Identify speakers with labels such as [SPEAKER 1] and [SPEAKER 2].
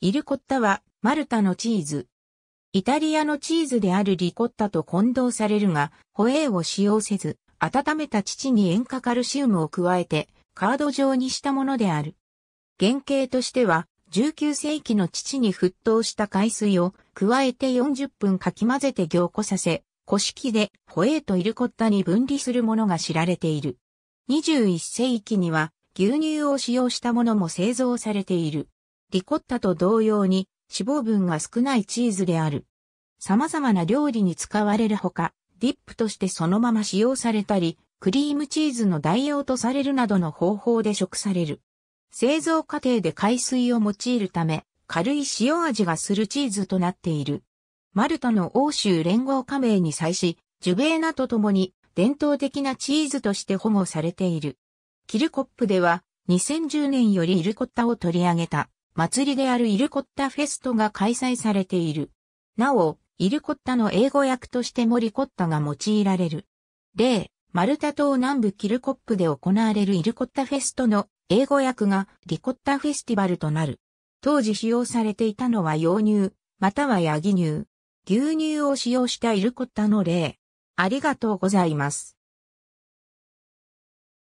[SPEAKER 1] イルコッタは、マルタのチーズ。イタリアのチーズであるリコッタと混同されるが、ホエーを使用せず、温めた乳に塩化カルシウムを加えて、カード状にしたものである。原型としては、19世紀の乳に沸騰した海水を加えて40分かき混ぜて凝固させ、古式でホエーとイルコッタに分離するものが知られている。21世紀には牛乳を使用したものも製造されている。リコッタと同様に脂肪分が少ないチーズである。様々な料理に使われるほか、ディップとしてそのまま使用されたり、クリームチーズの代用とされるなどの方法で食される。製造過程で海水を用いるため、軽い塩味がするチーズとなっている。マルタの欧州連合加盟に際し、ジュベーナと共に伝統的なチーズとして保護されている。キルコップでは2010年よりイルコッタを取り上げた。祭りであるイルコッタフェストが開催されている。なお、イルコッタの英語訳としてモリコッタが用いられる。例、マルタ島南部キルコップで行われるイルコッタフェストの英語訳がリコッタフェスティバルとなる。当時使用されていたのは洋乳、またはヤギ乳。牛乳を使用したイルコッタの例。ありがとうございます。